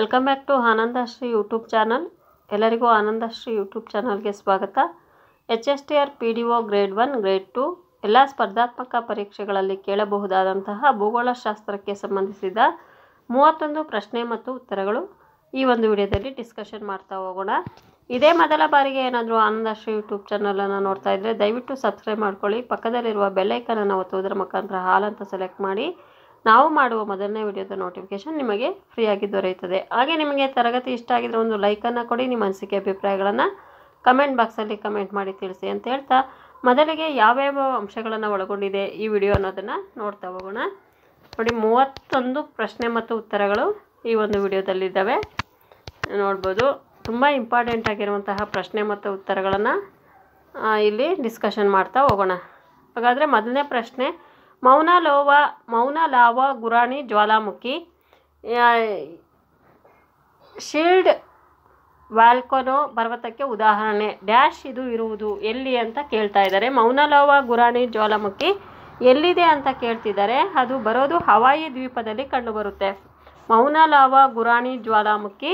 welcome back to Anandashree YouTube channel ಎಲ್ಲರಿಗೂ Anandashree YouTube ಚಾನಲ್ಗೆ ಸ್ವಾಗತ H S T R P D O grade one grade two ಎಲ್ಲ ಸ್ಪರ್ಧಾತ್ಮಕ ಪರೀಕ್ಷೆಗಳಲ್ಲಿ ಕೇಳಬಹುದಾದಂತಹ ಭೂಗೋಳಶಾಸ್ತ್ರಕ್ಕೆ ಸಂಬಂಧಿಸಿದ ಮೂವತ್ತೊಂದು ಪ್ರಶ್ನೆ ಮತ್ತು ಉತ್ತರಗಳು ಈ ಒಂದು ವಿಡಿಯೋದಲ್ಲಿ ಡಿಸ್ಕಷನ್ ಮಾಡ್ತಾ ಹೋಗೋಣ ಇದೇ ಮೊದಲ ಬಾರಿಗೆ ಏನಾದರೂ ಆನಂದಶ್ರೀ ಯೂಟ್ಯೂಬ್ ಚಾನಲನ್ನು ನೋಡ್ತಾ ಇದ್ದರೆ ದಯವಿಟ್ಟು ಸಬ್ಸ್ಕ್ರೈಬ್ ಮಾಡ್ಕೊಳ್ಳಿ ಪಕ್ಕದಲ್ಲಿರುವ ಬೆಲ್ಲೈಕನನ್ನು ಒತ್ತುವುದರ ಮುಖಾಂತರ ಹಾಲ್ ಅಂತ ಸೆಲೆಕ್ಟ್ ಮಾಡಿ ನಾವು ಮಾಡುವ ಮೊದಲನೇ ವಿಡಿಯೋದ ನೋಟಿಫಿಕೇಷನ್ ನಿಮಗೆ ಫ್ರೀಯಾಗಿ ದೊರೆಯುತ್ತದೆ ಹಾಗೆ ನಿಮಗೆ ತರಗತಿ ಇಷ್ಟ ಆಗಿದ್ರೆ ಒಂದು ಲೈಕನ್ನು ಕೊಡಿ ನಿಮ್ಮ ಅನಿಸಿಕೆ ಅಭಿಪ್ರಾಯಗಳನ್ನು ಕಮೆಂಟ್ ಬಾಕ್ಸಲ್ಲಿ ಕಮೆಂಟ್ ಮಾಡಿ ತಿಳಿಸಿ ಅಂತ ಹೇಳ್ತಾ ಮೊದಲಿಗೆ ಯಾವ್ಯಾವ ಅಂಶಗಳನ್ನು ಒಳಗೊಂಡಿದೆ ಈ ವಿಡಿಯೋ ಅನ್ನೋದನ್ನು ನೋಡ್ತಾ ಹೋಗೋಣ ನೋಡಿ ಮೂವತ್ತೊಂದು ಪ್ರಶ್ನೆ ಮತ್ತು ಉತ್ತರಗಳು ಈ ಒಂದು ವಿಡಿಯೋದಲ್ಲಿದ್ದಾವೆ ನೋಡ್ಬೋದು ತುಂಬ ಇಂಪಾರ್ಟೆಂಟ್ ಆಗಿರುವಂತಹ ಪ್ರಶ್ನೆ ಮತ್ತು ಉತ್ತರಗಳನ್ನು ಇಲ್ಲಿ ಡಿಸ್ಕಷನ್ ಮಾಡ್ತಾ ಹೋಗೋಣ ಹಾಗಾದರೆ ಮೊದಲನೇ ಪ್ರಶ್ನೆ ಮೌನ ಲೋವ ಮೌನ ಲಾವ ಗುರಾಣಿ ಜ್ವಾಲಾಮುಖಿ ಶೀಲ್ಡ್ ವ್ಯಾಲ್ಕೊನೋ ಪರ್ವತಕ್ಕೆ ಉದಾಹರಣೆ ಡ್ಯಾಶ್ ಇದು ಇರುವುದು ಎಲ್ಲಿ ಅಂತ ಕೇಳ್ತಾ ಇದ್ದಾರೆ ಮೌನಲೋವ ಗುರಾಣಿ ಜ್ವಾಲಾಮುಖಿ ಎಲ್ಲಿದೆ ಅಂತ ಕೇಳ್ತಿದ್ದಾರೆ ಅದು ಬರೋದು ಹವಾಯಿ ದ್ವೀಪದಲ್ಲಿ ಕಂಡುಬರುತ್ತೆ ಮೌನಲಾವ ಗುರಾಣಿ ಜ್ವಾಲಾಮುಖಿ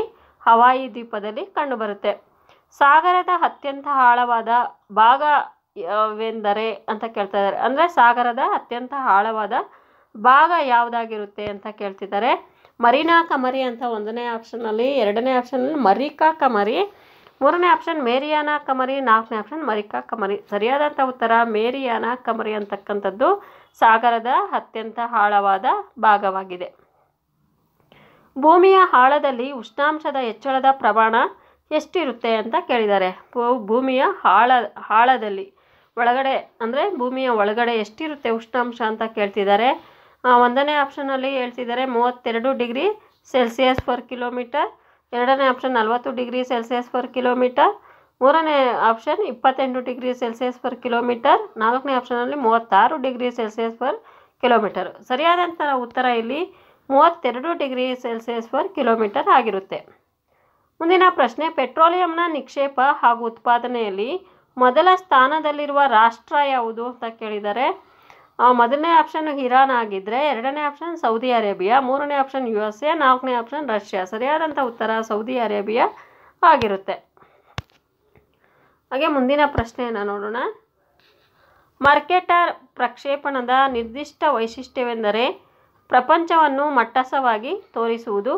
ಹವಾಯಿ ದ್ವೀಪದಲ್ಲಿ ಕಂಡುಬರುತ್ತೆ ಸಾಗರದ ಅತ್ಯಂತ ಆಳವಾದ ಭಾಗ ಯಾವೆಂದರೆ ಅಂತ ಕೇಳ್ತಾ ಇದ್ದಾರೆ ಅಂದರೆ ಸಾಗರದ ಅತ್ಯಂತ ಆಳವಾದ ಭಾಗ ಯಾವುದಾಗಿರುತ್ತೆ ಅಂತ ಕೇಳ್ತಿದ್ದಾರೆ ಮರಿನಾ ಕಮರಿ ಅಂತ ಒಂದನೇ ಆಪ್ಷನಲ್ಲಿ ಎರಡನೇ ಆಪ್ಷನಲ್ಲಿ ಮರಿಕಾ ಕಮರಿ ಮೂರನೇ ಆಪ್ಷನ್ ಮೇರಿಯಾನ ಕಮರಿ ನಾಲ್ಕನೇ ಆಪ್ಷನ್ ಮರಿಕಾ ಕಮರಿ ಸರಿಯಾದಂಥ ಉತ್ತರ ಮೇರಿಯಾನ ಕಮರಿ ಅಂತಕ್ಕಂಥದ್ದು ಸಾಗರದ ಅತ್ಯಂತ ಆಳವಾದ ಭಾಗವಾಗಿದೆ ಭೂಮಿಯ ಆಳದಲ್ಲಿ ಉಷ್ಣಾಂಶದ ಹೆಚ್ಚಳದ ಪ್ರಮಾಣ ಎಷ್ಟಿರುತ್ತೆ ಅಂತ ಕೇಳಿದ್ದಾರೆ ಭೂಮಿಯ ಆಳ ಆಳದಲ್ಲಿ ಒಳಗಡೆ ಅಂದರೆ ಭೂಮಿಯ ಒಳಗಡೆ ಎಷ್ಟಿರುತ್ತೆ ಉಷ್ಣಾಂಶ ಅಂತ ಕೇಳ್ತಿದ್ದಾರೆ ಒಂದನೇ ಆಪ್ಷನಲ್ಲಿ ಹೇಳ್ತಿದ್ದಾರೆ ಮೂವತ್ತೆರಡು ಡಿಗ್ರಿ ಸೆಲ್ಸಿಯಸ್ ಪರ್ ಕಿಲೋಮೀಟರ್ ಎರಡನೇ ಆಪ್ಷನ್ ನಲವತ್ತು ಡಿಗ್ರಿ ಸೆಲ್ಸಿಯಸ್ ಪರ್ ಕಿಲೋಮೀಟರ್ ಮೂರನೇ ಆಪ್ಷನ್ ಇಪ್ಪತ್ತೆಂಟು ಡಿಗ್ರಿ ಸೆಲ್ಸಿಯಸ್ ಪರ್ ಕಿಲೋಮೀಟರ್ ನಾಲ್ಕನೇ ಆಪ್ಷನಲ್ಲಿ ಮೂವತ್ತಾರು ಡಿಗ್ರಿ ಸೆಲ್ಸಿಯಸ್ ಪರ್ ಕಿಲೋಮೀಟರ್ ಸರಿಯಾದಂಥ ಉತ್ತರ ಇಲ್ಲಿ ಮೂವತ್ತೆರಡು ಡಿಗ್ರಿ ಸೆಲ್ಸಿಯಸ್ ಪರ್ ಕಿಲೋಮೀಟರ್ ಆಗಿರುತ್ತೆ ಮುಂದಿನ ಪ್ರಶ್ನೆ ಪೆಟ್ರೋಲಿಯಂನ ನಿಕ್ಷೇಪ ಹಾಗೂ ಉತ್ಪಾದನೆಯಲ್ಲಿ ಮೊದಲ ಸ್ಥಾನದಲ್ಲಿರುವ ರಾಷ್ಟ್ರ ಯಾವುದು ಅಂತ ಕೇಳಿದರೆ ಮೊದಲನೇ ಆಪ್ಷನ್ ಇರಾನ್ ಆಗಿದ್ದರೆ ಎರಡನೇ ಆಪ್ಷನ್ ಸೌದಿ ಅರೇಬಿಯಾ ಮೂರನೇ ಆಪ್ಷನ್ ಯು ಎಸ್ ಎ ನಾಲ್ಕನೇ ಆಪ್ಷನ್ ರಷ್ಯಾ ಸರಿಯಾದಂಥ ಉತ್ತರ ಸೌದಿ ಅರೇಬಿಯಾ ಆಗಿರುತ್ತೆ ಹಾಗೆ ಮುಂದಿನ ಪ್ರಶ್ನೆಯನ್ನು ನೋಡೋಣ ಮಾರ್ಕೆಟರ್ ಪ್ರಕ್ಷೇಪಣದ ನಿರ್ದಿಷ್ಟ ವೈಶಿಷ್ಟ್ಯವೆಂದರೆ ಪ್ರಪಂಚವನ್ನು ಮಟ್ಟಸವಾಗಿ ತೋರಿಸುವುದು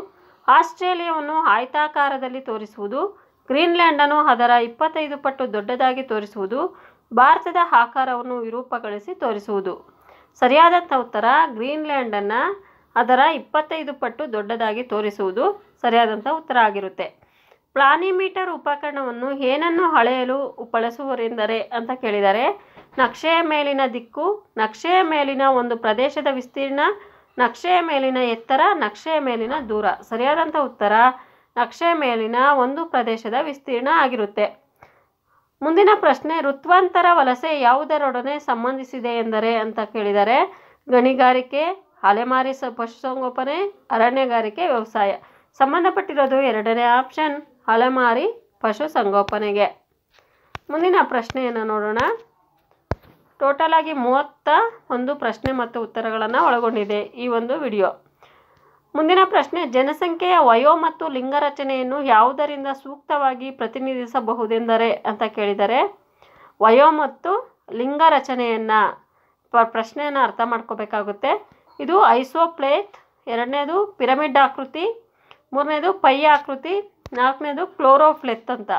ಆಸ್ಟ್ರೇಲಿಯಾವನ್ನು ಆಯ್ತಾಕಾರದಲ್ಲಿ ತೋರಿಸುವುದು ಗ್ರೀನ್ಲ್ಯಾಂಡ್ ಅನ್ನು ಅದರ ಇಪ್ಪತ್ತೈದು ಪಟ್ಟು ದೊಡ್ಡದಾಗಿ ತೋರಿಸುವುದು ಭಾರತದ ಆಕಾರವನ್ನು ವಿರೂಪಗೊಳಿಸಿ ತೋರಿಸುವುದು ಸರಿಯಾದಂಥ ಉತ್ತರ ಗ್ರೀನ್ಲ್ಯಾಂಡನ್ನು ಅದರ ಇಪ್ಪತ್ತೈದು ಪಟ್ಟು ದೊಡ್ಡದಾಗಿ ತೋರಿಸುವುದು ಸರಿಯಾದಂಥ ಉತ್ತರ ಆಗಿರುತ್ತೆ ಪ್ಲಾನಿಮೀಟರ್ ಉಪಕರಣವನ್ನು ಏನನ್ನು ಅಳೆಯಲು ಬಳಸುವರೆಂದರೆ ಅಂತ ಕೇಳಿದರೆ ನಕ್ಷೆಯ ಮೇಲಿನ ದಿಕ್ಕು ನಕ್ಷೆಯ ಮೇಲಿನ ಒಂದು ಪ್ರದೇಶದ ವಿಸ್ತೀರ್ಣ ನಕ್ಷೆಯ ಮೇಲಿನ ಎತ್ತರ ನಕ್ಷೆಯ ಮೇಲಿನ ದೂರ ಸರಿಯಾದಂಥ ಉತ್ತರ ನಕ್ಷೆ ಮೇಲಿನ ಒಂದು ಪ್ರದೇಶದ ವಿಸ್ತೀರ್ಣ ಆಗಿರುತ್ತೆ ಮುಂದಿನ ಪ್ರಶ್ನೆ ಋತ್ವಾಂತರ ವಲಸೆ ಯಾವುದರೊಡನೆ ಸಂಬಂಧಿಸಿದೆ ಎಂದರೆ ಅಂತ ಕೇಳಿದರೆ ಗಣಿಗಾರಿಕೆ ಅಲೆಮಾರಿ ಸ ಪಶುಸಂಗೋಪನೆ ಅರಣ್ಯಗಾರಿಕೆ ವ್ಯವಸಾಯ ಸಂಬಂಧಪಟ್ಟಿರೋದು ಎರಡನೇ ಆಪ್ಷನ್ ಅಲೆಮಾರಿ ಪಶುಸಂಗೋಪನೆಗೆ ಮುಂದಿನ ಪ್ರಶ್ನೆಯನ್ನು ನೋಡೋಣ ಟೋಟಲ್ ಆಗಿ ಮೂವತ್ತ ಒಂದು ಪ್ರಶ್ನೆ ಮತ್ತು ಉತ್ತರಗಳನ್ನು ಒಳಗೊಂಡಿದೆ ಈ ಒಂದು ವಿಡಿಯೋ ಮುಂದಿನ ಪ್ರಶ್ನೆ ಜನಸಂಖ್ಯೆಯ ವಯೋ ಮತ್ತು ಲಿಂಗ ರಚನೆಯನ್ನು ಯಾವುದರಿಂದ ಸೂಕ್ತವಾಗಿ ಪ್ರತಿನಿಧಿಸಬಹುದೆಂದರೆ ಅಂತ ಕೇಳಿದರೆ ವಯೋ ಮತ್ತು ಲಿಂಗ ರಚನೆಯನ್ನು ಪ ಪ್ರಶ್ನೆಯನ್ನು ಅರ್ಥ ಮಾಡ್ಕೋಬೇಕಾಗುತ್ತೆ ಇದು ಐಸೋಪ್ಲೇಟ್ ಎರಡನೇದು ಪಿರಮಿಡ್ ಆಕೃತಿ ಮೂರನೇದು ಪೈ ಆಕೃತಿ ನಾಲ್ಕನೇದು ಕ್ಲೋರೋಫ್ಲೆತ್ ಅಂತ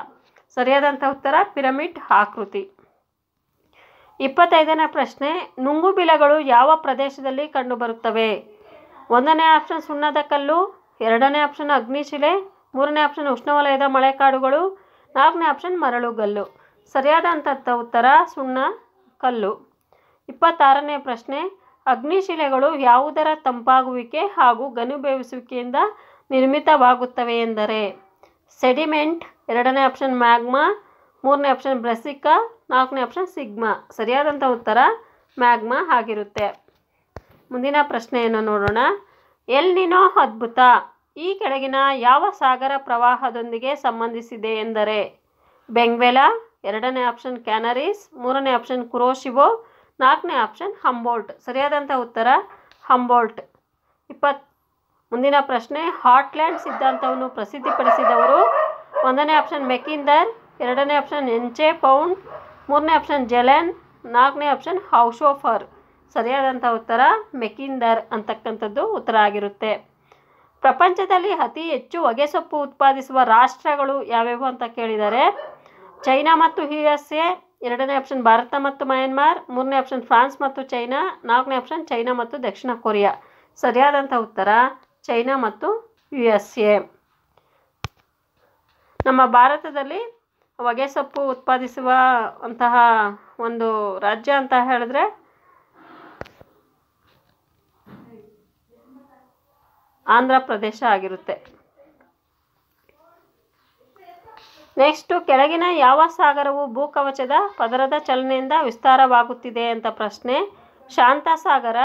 ಸರಿಯಾದಂಥ ಉತ್ತರ ಪಿರಮಿಡ್ ಆಕೃತಿ ಇಪ್ಪತ್ತೈದನೇ ಪ್ರಶ್ನೆ ನುಂಗುಬಿಲಗಳು ಯಾವ ಪ್ರದೇಶದಲ್ಲಿ ಕಂಡುಬರುತ್ತವೆ ಒಂದನೇ ಆಪ್ಷನ್ ಸುಣ್ಣದ ಕಲ್ಲು ಎರಡನೇ ಆಪ್ಷನ್ ಅಗ್ನಿಶಿಲೆ ಮೂರನೇ ಆಪ್ಷನ್ ಉಷ್ಣವಲಯದ ಮಳೆಕಾಡುಗಳು ನಾಲ್ಕನೇ ಆಪ್ಷನ್ ಮರಳುಗಲ್ಲು ಸರಿಯಾದಂಥ ಉತ್ತರ ಸುಣ್ಣ ಕಲ್ಲು ಇಪ್ಪತ್ತಾರನೇ ಪ್ರಶ್ನೆ ಅಗ್ನಿಶಿಲೆಗಳು ಯಾವುದರ ತಂಪಾಗುವಿಕೆ ಹಾಗೂ ಗನುಬೇವಿಸುವಿಕೆಯಿಂದ ನಿರ್ಮಿತವಾಗುತ್ತವೆ ಎಂದರೆ ಸೆಡಿಮೆಂಟ್ ಎರಡನೇ ಆಪ್ಷನ್ ಮ್ಯಾಗ್ಮಾ ಮೂರನೇ ಆಪ್ಷನ್ ಬ್ರೆಸಿಕಾ ನಾಲ್ಕನೇ ಆಪ್ಷನ್ ಸಿಗ್ಮಾ ಸರಿಯಾದಂಥ ಉತ್ತರ ಮ್ಯಾಗ್ಮಾ ಆಗಿರುತ್ತೆ ಮುಂದಿನ ಪ್ರಶ್ನೆಯನ್ನು ನೋಡೋಣ ನಿನೋ ಅದ್ಭುತ ಈ ಕೆಳಗಿನ ಯಾವ ಸಾಗರ ಪ್ರವಾಹದೊಂದಿಗೆ ಸಂಬಂಧಿಸಿದೆ ಎಂದರೆ ಬೆಂಗ್ವೆಲ ಎರಡನೇ ಆಪ್ಷನ್ ಕ್ಯಾನರೀಸ್ ಮೂರನೇ ಆಪ್ಷನ್ ಕುರೋಶಿವೋ ನಾಲ್ಕನೇ ಆಪ್ಷನ್ ಹಂಬೋಲ್ಟ್ ಸರಿಯಾದಂಥ ಉತ್ತರ ಹಂಬೋಲ್ಟ್ ಇಪ್ಪತ್ ಮುಂದಿನ ಪ್ರಶ್ನೆ ಹಾಟ್ಲ್ಯಾಂಡ್ ಸಿದ್ಧಾಂತವನ್ನು ಪ್ರಸಿದ್ಧಿಪಡಿಸಿದವರು ಒಂದನೇ ಆಪ್ಷನ್ ಮೆಕಿಂದರ್ ಎರಡನೇ ಆಪ್ಷನ್ ಎಂಚೆ ಪೌಂಡ್ ಮೂರನೇ ಆಪ್ಷನ್ ಜೆಲೆನ್ ನಾಲ್ಕನೇ ಆಪ್ಷನ್ ಹೌಶೋಫರ್ ಸರಿಯಾದಂಥ ಉತ್ತರ ಮೆಕಿಂದರ್ ಅಂತಕ್ಕಂಥದ್ದು ಉತ್ತರ ಆಗಿರುತ್ತೆ ಪ್ರಪಂಚದಲ್ಲಿ ಅತಿ ಹೆಚ್ಚು ಹೊಗೆಸೊಪ್ಪು ಉತ್ಪಾದಿಸುವ ರಾಷ್ಟ್ರಗಳು ಯಾವ್ಯಾವು ಅಂತ ಕೇಳಿದ್ದಾರೆ ಚೈನಾ ಮತ್ತು ಯು ಎಸ್ ಎ ಎರಡನೇ ಆಪ್ಷನ್ ಭಾರತ ಮತ್ತು ಮಯನ್ಮಾರ್ ಮೂರನೇ ಆಪ್ಷನ್ ಫ್ರಾನ್ಸ್ ಮತ್ತು ಚೈನಾ ನಾಲ್ಕನೇ ಆಪ್ಷನ್ ಚೈನಾ ಮತ್ತು ದಕ್ಷಿಣ ಕೊರಿಯಾ ಸರಿಯಾದಂಥ ಉತ್ತರ ಚೈನಾ ಮತ್ತು ಯು ಎಸ್ ಎ ನಮ್ಮ ಭಾರತದಲ್ಲಿ ಹೊಗೆಸೊಪ್ಪು ಉತ್ಪಾದಿಸುವ ಅಂತಹ ಒಂದು ರಾಜ್ಯ ಅಂತ ಹೇಳಿದ್ರೆ ಆಂಧ್ರ ಪ್ರದೇಶ ಆಗಿರುತ್ತೆ ನೆಕ್ಸ್ಟು ಕೆಳಗಿನ ಯಾವ ಸಾಗರವು ಭೂಕವಚದ ಪದರದ ಚಲನೆಯಿಂದ ವಿಸ್ತಾರವಾಗುತ್ತಿದೆ ಅಂತ ಪ್ರಶ್ನೆ ಶಾಂತ ಸಾಗರ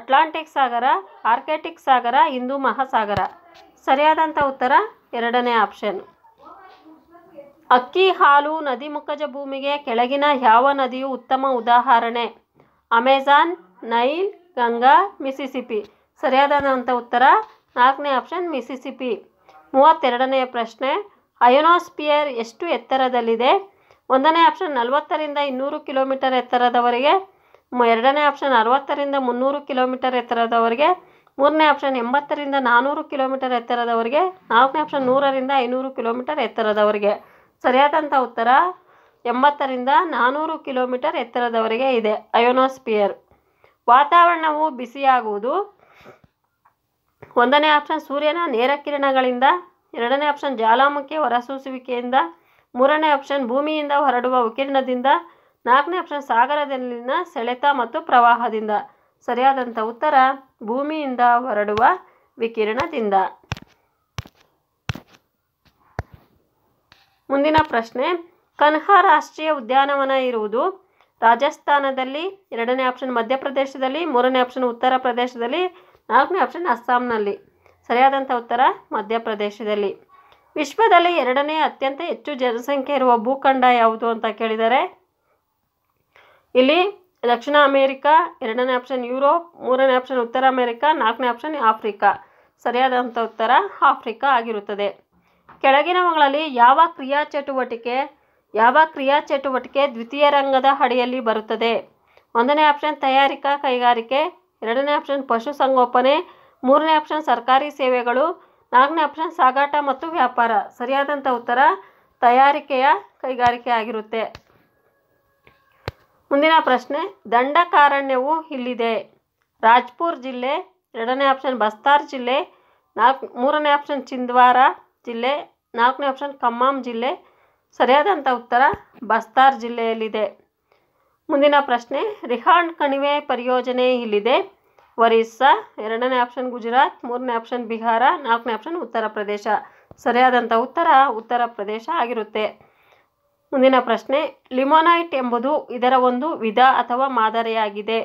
ಅಟ್ಲಾಂಟಿಕ್ ಸಾಗರ ಆರ್ಕೆಟಿಕ್ ಸಾಗರ ಹಿಂದೂ ಮಹಾಸಾಗರ ಸರಿಯಾದಂಥ ಉತ್ತರ ಎರಡನೇ ಆಪ್ಷನ್ ಅಕ್ಕಿ ಹಾಲು ನದಿ ಮುಖಜ ಭೂಮಿಗೆ ಕೆಳಗಿನ ಯಾವ ನದಿಯು ಉತ್ತಮ ಉದಾಹರಣೆ ಅಮೆಜಾನ್ ನೈಲ್ ಗಂಗಾ ಮಿಸಿಸಿಪಿ ಸರಿಯಾದಂಥ ಉತ್ತರ ನಾಲ್ಕನೇ ಆಪ್ಷನ್ ಮಿಸಿಸಿಪಿ ಮೂವತ್ತೆರಡನೆಯ ಪ್ರಶ್ನೆ ಅಯೋನೋಸ್ಪಿಯರ್ ಎಷ್ಟು ಎತ್ತರದಲ್ಲಿದೆ ಒಂದನೇ ಆಪ್ಷನ್ ನಲವತ್ತರಿಂದ ಇನ್ನೂರು ಕಿಲೋಮೀಟರ್ ಎತ್ತರದವರೆಗೆ ಎರಡನೇ ಆಪ್ಷನ್ ಅರವತ್ತರಿಂದ ಮುನ್ನೂರು ಕಿಲೋಮೀಟರ್ ಎತ್ತರದವರೆಗೆ ಮೂರನೇ ಆಪ್ಷನ್ ಎಂಬತ್ತರಿಂದ ನಾನ್ನೂರು ಕಿಲೋಮೀಟರ್ ಎತ್ತರದವರೆಗೆ ನಾಲ್ಕನೇ ಆಪ್ಷನ್ ನೂರರಿಂದ ಐನೂರು ಕಿಲೋಮೀಟರ್ ಎತ್ತರದವರೆಗೆ ಸರಿಯಾದಂಥ ಉತ್ತರ ಎಂಬತ್ತರಿಂದ ನಾನ್ನೂರು ಕಿಲೋಮೀಟರ್ ಎತ್ತರದವರೆಗೆ ಇದೆ ಅಯೋನೋಸ್ಪಿಯರ್ ವಾತಾವರಣವು ಬಿಸಿಯಾಗುವುದು ಒಂದನೇ ಆಪ್ಷನ್ ಸೂರ್ಯನ ನೇರ ಕಿರಣಗಳಿಂದ ಎರಡನೇ ಆಪ್ಷನ್ ಜ್ವಾಲಾಮುಖಿ ಹೊರಸೂಸುವಿಕೆಯಿಂದ ಮೂರನೇ ಆಪ್ಷನ್ ಭೂಮಿಯಿಂದ ಹೊರಡುವ ವಿಕಿರಣದಿಂದ ನಾಲ್ಕನೇ ಆಪ್ಷನ್ ಸಾಗರದಲ್ಲಿನ ಸೆಳೆತ ಮತ್ತು ಪ್ರವಾಹದಿಂದ ಸರಿಯಾದಂಥ ಉತ್ತರ ಭೂಮಿಯಿಂದ ಹೊರಡುವ ವಿಕಿರಣದಿಂದ ಮುಂದಿನ ಪ್ರಶ್ನೆ ಕನ್ಹಾ ರಾಷ್ಟ್ರೀಯ ಉದ್ಯಾನವನ ಇರುವುದು ರಾಜಸ್ಥಾನದಲ್ಲಿ ಎರಡನೇ ಆಪ್ಷನ್ ಮಧ್ಯಪ್ರದೇಶದಲ್ಲಿ ಮೂರನೇ ಆಪ್ಷನ್ ಉತ್ತರ ಪ್ರದೇಶದಲ್ಲಿ ನಾಲ್ಕನೇ ಆಪ್ಷನ್ ಅಸ್ಸಾಂನಲ್ಲಿ ಸರಿಯಾದಂಥ ಉತ್ತರ ಮಧ್ಯಪ್ರದೇಶದಲ್ಲಿ ವಿಶ್ವದಲ್ಲಿ ಎರಡನೇ ಅತ್ಯಂತ ಹೆಚ್ಚು ಜನಸಂಖ್ಯೆ ಇರುವ ಭೂಖಂಡ ಯಾವುದು ಅಂತ ಕೇಳಿದರೆ ಇಲ್ಲಿ ದಕ್ಷಿಣ ಅಮೇರಿಕಾ ಎರಡನೇ ಆಪ್ಷನ್ ಯುರೋಪ್ ಮೂರನೇ ಆಪ್ಷನ್ ಉತ್ತರ ಅಮೇರಿಕಾ ನಾಲ್ಕನೇ ಆಪ್ಷನ್ ಆಫ್ರಿಕಾ ಸರಿಯಾದಂಥ ಉತ್ತರ ಆಫ್ರಿಕಾ ಆಗಿರುತ್ತದೆ ಕೆಳಗಿನವುಗಳಲ್ಲಿ ಯಾವ ಕ್ರಿಯಾ ಚಟುವಟಿಕೆ ಯಾವ ಕ್ರಿಯಾ ಚಟುವಟಿಕೆ ದ್ವಿತೀಯ ರಂಗದ ಅಡಿಯಲ್ಲಿ ಬರುತ್ತದೆ ಒಂದನೇ ಆಪ್ಷನ್ ತಯಾರಿಕಾ ಕೈಗಾರಿಕೆ ಎರಡನೇ ಆಪ್ಷನ್ ಪಶುಸಂಗೋಪನೆ ಮೂರನೇ ಆಪ್ಷನ್ ಸರ್ಕಾರಿ ಸೇವೆಗಳು ನಾಲ್ಕನೇ ಆಪ್ಷನ್ ಸಾಗಾಟ ಮತ್ತು ವ್ಯಾಪಾರ ಸರಿಯಾದಂಥ ಉತ್ತರ ತಯಾರಿಕೆಯ ಕೈಗಾರಿಕೆ ಆಗಿರುತ್ತೆ ಮುಂದಿನ ಪ್ರಶ್ನೆ ದಂಡಕಾರಣ್ಯವು ಇಲ್ಲಿದೆ ರಾಜ್ಪುರ್ ಜಿಲ್ಲೆ ಎರಡನೇ ಆಪ್ಷನ್ ಬಸ್ತಾರ್ ಜಿಲ್ಲೆ ನಾಲ್ಕು ಮೂರನೇ ಆಪ್ಷನ್ ಚಿಂದ್ವಾರ ಜಿಲ್ಲೆ ನಾಲ್ಕನೇ ಆಪ್ಷನ್ ಕಮ್ಮಾಮ್ ಜಿಲ್ಲೆ ಸರಿಯಾದಂಥ ಉತ್ತರ ಬಸ್ತಾರ್ ಜಿಲ್ಲೆಯಲ್ಲಿದೆ ಮುಂದಿನ ಪ್ರಶ್ನೆ ರಿಹಾಂಡ್ ಕಣಿವೆ ಪರಿಯೋಜನೆ ಇಲ್ಲಿದೆ ಒರಿಸ್ಸಾ ಎರಡನೇ ಆಪ್ಷನ್ ಗುಜರಾತ್ ಮೂರನೇ ಆಪ್ಷನ್ ಬಿಹಾರ ನಾಲ್ಕನೇ ಆಪ್ಷನ್ ಉತ್ತರ ಪ್ರದೇಶ ಸರಿಯಾದಂಥ ಉತ್ತರ ಉತ್ತರ ಪ್ರದೇಶ ಆಗಿರುತ್ತೆ ಮುಂದಿನ ಪ್ರಶ್ನೆ ಲಿಮೋನೈಟ್ ಎಂಬುದು ಇದರ ಒಂದು ವಿಧ ಅಥವಾ ಮಾದರಿಯಾಗಿದೆ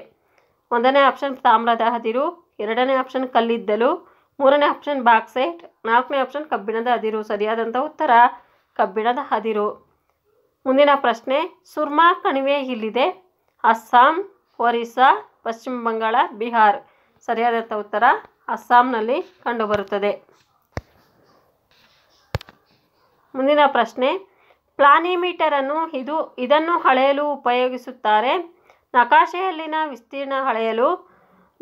ಒಂದನೇ ಆಪ್ಷನ್ ತಾಮ್ರದ ಅದಿರು ಎರಡನೇ ಆಪ್ಷನ್ ಕಲ್ಲಿದ್ದಲು ಮೂರನೇ ಆಪ್ಷನ್ ಬಾಕ್ಸೈಟ್ ನಾಲ್ಕನೇ ಆಪ್ಷನ್ ಕಬ್ಬಿಣದ ಅದಿರು ಸರಿಯಾದಂಥ ಉತ್ತರ ಕಬ್ಬಿಣದ ಅದಿರು ಮುಂದಿನ ಪ್ರಶ್ನೆ ಸುರ್ಮಾ ಕಣಿವೆ ಇಲ್ಲಿದೆ ಅಸ್ಸಾಂ ಒರಿಸ್ಸಾ ಪಶ್ಚಿಮ ಬಂಗಾಳ ಬಿಹಾರ್ ಸರಿಯಾದಂಥ ಉತ್ತರ ಅಸ್ಸಾಂನಲ್ಲಿ ಕಂಡುಬರುತ್ತದೆ ಮುಂದಿನ ಪ್ರಶ್ನೆ ಪ್ಲಾನಿಮೀಟರನ್ನು ಇದು ಇದನ್ನು ಅಳೆಯಲು ಉಪಯೋಗಿಸುತ್ತಾರೆ ನಕಾಶೆಯಲ್ಲಿನ ವಿಸ್ತೀರ್ಣ ಅಳೆಯಲು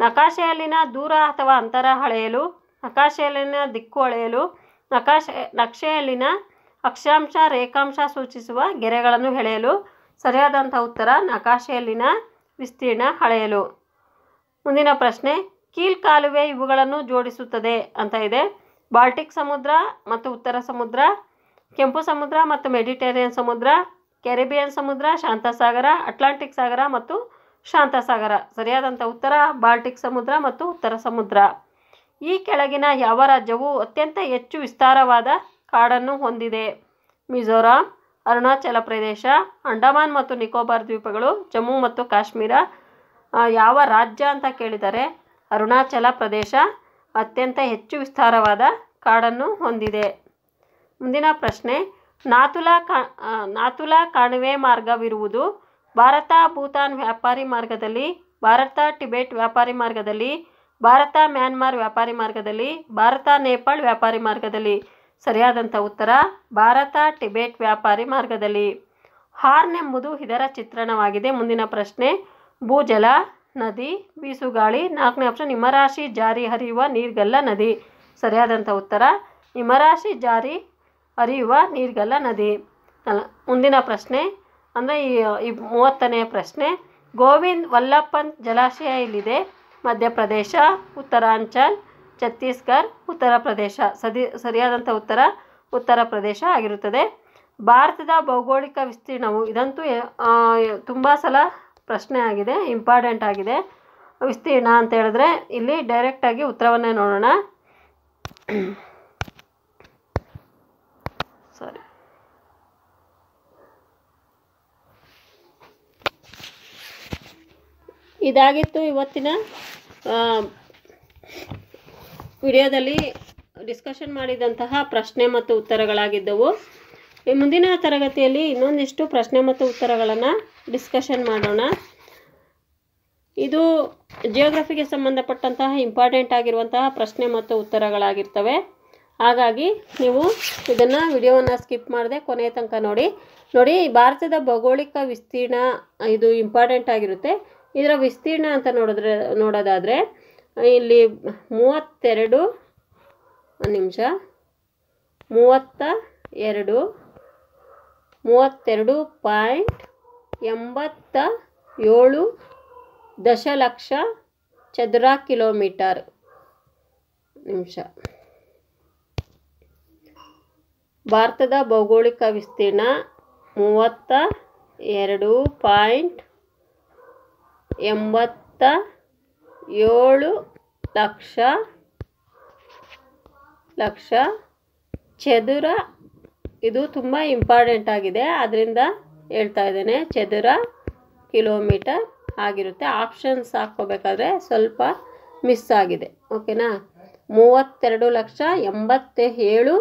ನಕಾಶೆಯಲ್ಲಿನ ದೂರ ಅಥವಾ ಅಂತರ ಅಳೆಯಲು ನಕಾಶೆಯಲ್ಲಿನ ದಿಕ್ಕು ಅಳೆಯಲು ನಕಾಶೆ ನಕ್ಷೆಯಲ್ಲಿನ ಅಕ್ಷಾಂಶ ರೇಖಾಂಶ ಸೂಚಿಸುವ ಗೆರೆಗಳನ್ನು ಎಳೆಯಲು ಸರಿಯಾದಂಥ ಉತ್ತರ ನಕಾಶೆಯಲ್ಲಿನ ವಿಸ್ತೀರ್ಣ ಅಳೆಯಲು ಮುಂದಿನ ಪ್ರಶ್ನೆ ಕೀಲ್ ಕಾಲುವೆ ಇವುಗಳನ್ನು ಜೋಡಿಸುತ್ತದೆ ಅಂತ ಇದೆ ಬಾಲ್ಟಿಕ್ ಸಮುದ್ರ ಮತ್ತು ಉತ್ತರ ಸಮುದ್ರ ಕೆಂಪು ಸಮುದ್ರ ಮತ್ತು ಮೆಡಿಟೇರಿಯನ್ ಸಮುದ್ರ ಕೆರಿಬಿಯನ್ ಸಮುದ್ರ ಶಾಂತಸಾಗರ ಅಟ್ಲಾಂಟಿಕ್ ಸಾಗರ ಮತ್ತು ಶಾಂತಸಾಗರ ಸರಿಯಾದಂಥ ಉತ್ತರ ಬಾಲ್ಟಿಕ್ ಸಮುದ್ರ ಮತ್ತು ಉತ್ತರ ಸಮುದ್ರ ಈ ಕೆಳಗಿನ ಯಾವ ರಾಜ್ಯವು ಅತ್ಯಂತ ಹೆಚ್ಚು ವಿಸ್ತಾರವಾದ ಕಾಡನ್ನು ಹೊಂದಿದೆ ಮಿಜೋರಾಂ ಅರುಣಾಚಲ ಪ್ರದೇಶ ಅಂಡಮಾನ್ ಮತ್ತು ನಿಕೋಬಾರ್ ದ್ವೀಪಗಳು ಜಮ್ಮು ಮತ್ತು ಕಾಶ್ಮೀರ ಯಾವ ರಾಜ್ಯ ಅಂತ ಕೇಳಿದರೆ ಅರುಣಾಚಲ ಪ್ರದೇಶ ಅತ್ಯಂತ ಹೆಚ್ಚು ವಿಸ್ತಾರವಾದ ಕಾಡನ್ನು ಹೊಂದಿದೆ ಮುಂದಿನ ಪ್ರಶ್ನೆ ನಾಥುಲಾ ಕಾ ನಾಥುಲಾ ಕಾಣುವೆ ಮಾರ್ಗವಿರುವುದು ಭಾರತ ಭೂತಾನ್ ವ್ಯಾಪಾರಿ ಮಾರ್ಗದಲ್ಲಿ ಭಾರತ ಟಿಬೆಟ್ ವ್ಯಾಪಾರಿ ಮಾರ್ಗದಲ್ಲಿ ಭಾರತ ಮ್ಯಾನ್ಮಾರ್ ವ್ಯಾಪಾರಿ ಮಾರ್ಗದಲ್ಲಿ ಭಾರತ ನೇಪಾಳ್ ವ್ಯಾಪಾರಿ ಮಾರ್ಗದಲ್ಲಿ ಸರಿಯಾದಂಥ ಉತ್ತರ ಭಾರತ ಟಿಬೆಟ್ ವ್ಯಾಪಾರಿ ಮಾರ್ಗದಲ್ಲಿ ಹಾರ್ನ್ ಎಂಬುದು ಇದರ ಚಿತ್ರಣವಾಗಿದೆ ಮುಂದಿನ ಪ್ರಶ್ನೆ ಭೂಜಲ ನದಿ ಬೀಸುಗಾಳಿ ನಾಲ್ಕನೇ ಆಪ್ಷನ್ ಹಿಮರಾಶಿ ಜಾರಿ ಹರಿಯುವ ನೀರ್ಗಲ್ಲ ನದಿ ಸರಿಯಾದಂಥ ಉತ್ತರ ಹಿಮರಾಶಿ ಜಾರಿ ಹರಿಯುವ ನೀರ್ಗಲ್ಲ ನದಿ ಅಲ್ಲ ಮುಂದಿನ ಪ್ರಶ್ನೆ ಅಂದರೆ ಈ ಮೂವತ್ತನೇ ಪ್ರಶ್ನೆ ಗೋವಿಂದ್ ವಲ್ಲಪ್ಪನ್ ಜಲಾಶಯ ಇಲ್ಲಿದೆ ಮಧ್ಯಪ್ರದೇಶ ಉತ್ತರಾಂಚಲ್ ಛತ್ತೀಸ್ಗರ್ ಉತ್ತರ ಪ್ರದೇಶ ಸದಿ ಸರಿಯಾದಂಥ ಉತ್ತರ ಉತ್ತರ ಪ್ರದೇಶ ಆಗಿರುತ್ತದೆ ಭಾರತದ ಭೌಗೋಳಿಕ ವಿಸ್ತೀರ್ಣವು ಇದಂತೂ ತುಂಬ ಸಲ ಪ್ರಶ್ನೆ ಆಗಿದೆ ಇಂಪಾರ್ಟೆಂಟ್ ಆಗಿದೆ ವಿಸ್ತೀರ್ಣ ಅಂತ ಹೇಳಿದ್ರೆ ಇಲ್ಲಿ ಡೈರೆಕ್ಟಾಗಿ ಉತ್ತರವನ್ನೇ ನೋಡೋಣ ಸಾರಿ ಇದಾಗಿತ್ತು ಇವತ್ತಿನ ವಿಡಿಯೋದಲ್ಲಿ ಡಿಸ್ಕಷನ್ ಮಾಡಿದಂತಹ ಪ್ರಶ್ನೆ ಮತ್ತು ಉತ್ತರಗಳಾಗಿದ್ದವು ಈ ಮುಂದಿನ ತರಗತಿಯಲ್ಲಿ ಇನ್ನೊಂದಿಷ್ಟು ಪ್ರಶ್ನೆ ಮತ್ತು ಉತ್ತರಗಳನ್ನು ಡಿಸ್ಕಷನ್ ಮಾಡೋಣ ಇದು ಜಿಯೋಗ್ರಫಿಗೆ ಸಂಬಂಧಪಟ್ಟಂತಹ ಇಂಪಾರ್ಟೆಂಟ್ ಆಗಿರುವಂತಹ ಪ್ರಶ್ನೆ ಮತ್ತು ಉತ್ತರಗಳಾಗಿರ್ತವೆ ಹಾಗಾಗಿ ನೀವು ಇದನ್ನು ವಿಡಿಯೋವನ್ನು ಸ್ಕಿಪ್ ಮಾಡದೆ ಕೊನೆಯ ತನಕ ನೋಡಿ ನೋಡಿ ಭಾರತದ ಭೌಗೋಳಿಕ ವಿಸ್ತೀರ್ಣ ಇದು ಇಂಪಾರ್ಟೆಂಟ್ ಆಗಿರುತ್ತೆ ಇದರ ವಿಸ್ತೀರ್ಣ ಅಂತ ನೋಡಿದ್ರೆ ನೋಡೋದಾದರೆ ಇಲ್ಲಿ ಮೂವತ್ತೆರಡು ನಿಮಿಷ ಮೂವತ್ತ ಎರಡು ಮೂವತ್ತೆರಡು ಪಾಯಿಂಟ್ ಎಂಬತ್ತ ಏಳು ದಶಲಕ್ಷ ಚದರ ಕಿಲೋಮೀಟರ್ ನಿಮಿಷ ಭಾರತದ ಭೌಗೋಳಿಕ ವಿಸ್ತೀರ್ಣ ಮೂವತ್ತ ಎರಡು ಪಾಯಿಂಟ್ ಎಂಬತ್ತ ಏಳು ಲಕ್ಷ ಲಕ್ಷ ಚದುರ ಇದು ತುಂಬ ಇಂಪಾರ್ಟೆಂಟ್ ಆಗಿದೆ ಅದರಿಂದ ಹೇಳ್ತಾ ಇದ್ದೇನೆ ಚದುರ ಕಿಲೋಮೀಟರ್ ಆಗಿರುತ್ತೆ ಆಪ್ಷನ್ಸ್ ಹಾಕ್ಕೋಬೇಕಾದ್ರೆ ಸ್ವಲ್ಪ ಮಿಸ್ ಆಗಿದೆ ಓಕೆನಾ ಮೂವತ್ತೆರಡು ಲಕ್ಷ ಎಂಬತ್ತೇಳು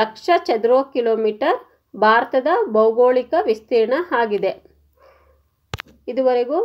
ಲಕ್ಷ ಚದುರ ಕಿಲೋಮೀಟರ್ ಭಾರತದ ಭೌಗೋಳಿಕ ವಿಸ್ತೀರ್ಣ ಆಗಿದೆ ಇದುವರೆಗೂ